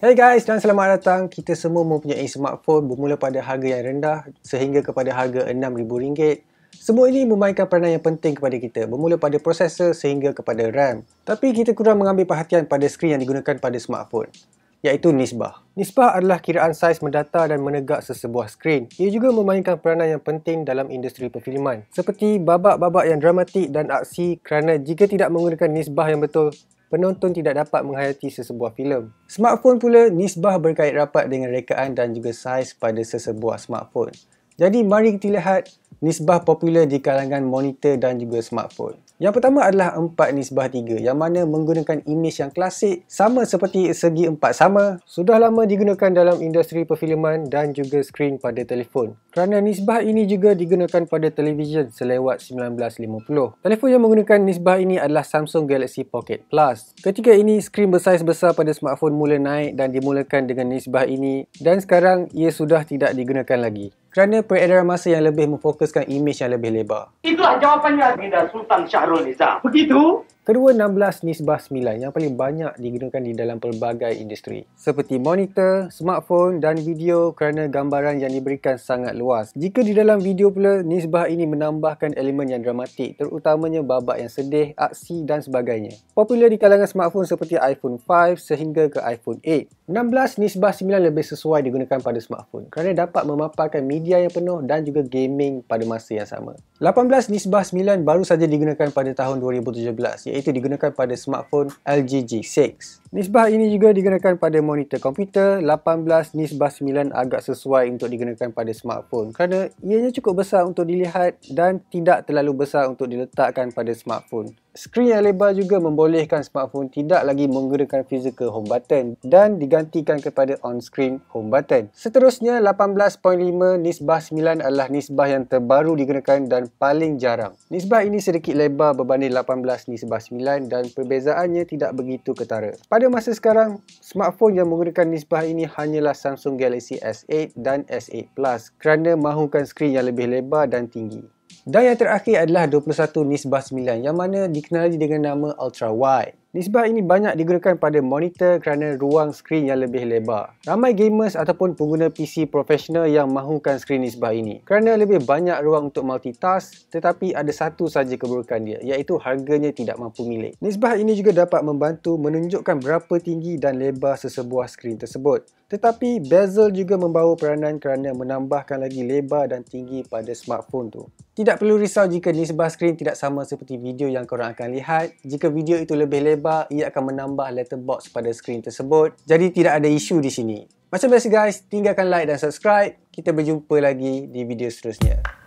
Hey guys dan selamat datang. Kita semua mempunyai smartphone bermula pada harga yang rendah sehingga kepada harga RM6,000. Semua ini memainkan peranan yang penting kepada kita bermula pada prosesor sehingga kepada RAM. Tapi kita kurang mengambil perhatian pada skrin yang digunakan pada smartphone iaitu nisbah. Nisbah adalah kiraan saiz mendata dan menegak sesebuah skrin. Ia juga memainkan peranan yang penting dalam industri perfilman. Seperti babak-babak yang dramatik dan aksi kerana jika tidak menggunakan nisbah yang betul, penonton tidak dapat menghayati sesebuah filem. Smartphone pula nisbah berkait rapat dengan rekaan dan juga saiz pada sesebuah smartphone. Jadi mari kita lihat nisbah popular di kalangan monitor dan juga smartphone. Yang pertama adalah empat nisbah tiga yang mana menggunakan imej yang klasik sama seperti segi empat sama sudah lama digunakan dalam industri perfileman dan juga skrin pada telefon. Kerana nisbah ini juga digunakan pada televisyen selewat 1950. Telefon yang menggunakan nisbah ini adalah Samsung Galaxy Pocket Plus. Ketika ini skrin bersaiz besar pada smartphone mula naik dan dimulakan dengan nisbah ini dan sekarang ia sudah tidak digunakan lagi kerana peredaran masa yang lebih memfokuskan imej yang lebih lebar. Itulah jawapannya Agenda Sultan Syahrul Nizam. Begitu, Kedua 16 nisbah 9 yang paling banyak digunakan di dalam pelbagai industri seperti monitor, smartphone dan video kerana gambaran yang diberikan sangat luas. Jika di dalam video pula, nisbah ini menambahkan elemen yang dramatik terutamanya babak yang sedih, aksi dan sebagainya. Popular di kalangan smartphone seperti iPhone 5 sehingga ke iPhone 8. 16 nisbah 9 lebih sesuai digunakan pada smartphone kerana dapat memaparkan media yang penuh dan juga gaming pada masa yang sama. 18 nisbah 9 baru saja digunakan pada tahun 2017 iaitu iaitu digunakan pada smartphone LG G6. Nisbah ini juga digunakan pada monitor komputer 18 nisbah 9 agak sesuai untuk digunakan pada smartphone kerana ianya cukup besar untuk dilihat dan tidak terlalu besar untuk diletakkan pada smartphone. Skrin yang lebar juga membolehkan smartphone tidak lagi menggunakan physical home button dan digantikan kepada on-screen home button. Seterusnya, 18.5 nisbah 9 adalah nisbah yang terbaru digunakan dan paling jarang. Nisbah ini sedikit lebar berbanding 18 nisbah 9 dan perbezaannya tidak begitu ketara. Pada masa sekarang, smartphone yang menggunakan nisbah ini hanyalah Samsung Galaxy S8 dan S8 Plus kerana mahukan skrin yang lebih lebar dan tinggi. Dan yang terakhir adalah 21 nisbah 9 yang mana dikenali dengan nama ultra wide. Nisbah ini banyak digunakan pada monitor kerana ruang skrin yang lebih lebar. Ramai gamers ataupun pengguna PC profesional yang mahukan skrin nisbah ini kerana lebih banyak ruang untuk multitask tetapi ada satu saja keburukan dia iaitu harganya tidak mampu milik. Nisbah ini juga dapat membantu menunjukkan berapa tinggi dan lebar sesebuah skrin tersebut. Tetapi bezel juga membawa peranan kerana menambahkan lagi lebar dan tinggi pada smartphone tu. Tidak perlu risau jika jenis nisbah skrin tidak sama seperti video yang korang akan lihat. Jika video itu lebih lebar, ia akan menambah letterbox pada skrin tersebut. Jadi tidak ada isu di sini. Macam biasa guys, tinggalkan like dan subscribe. Kita berjumpa lagi di video seterusnya.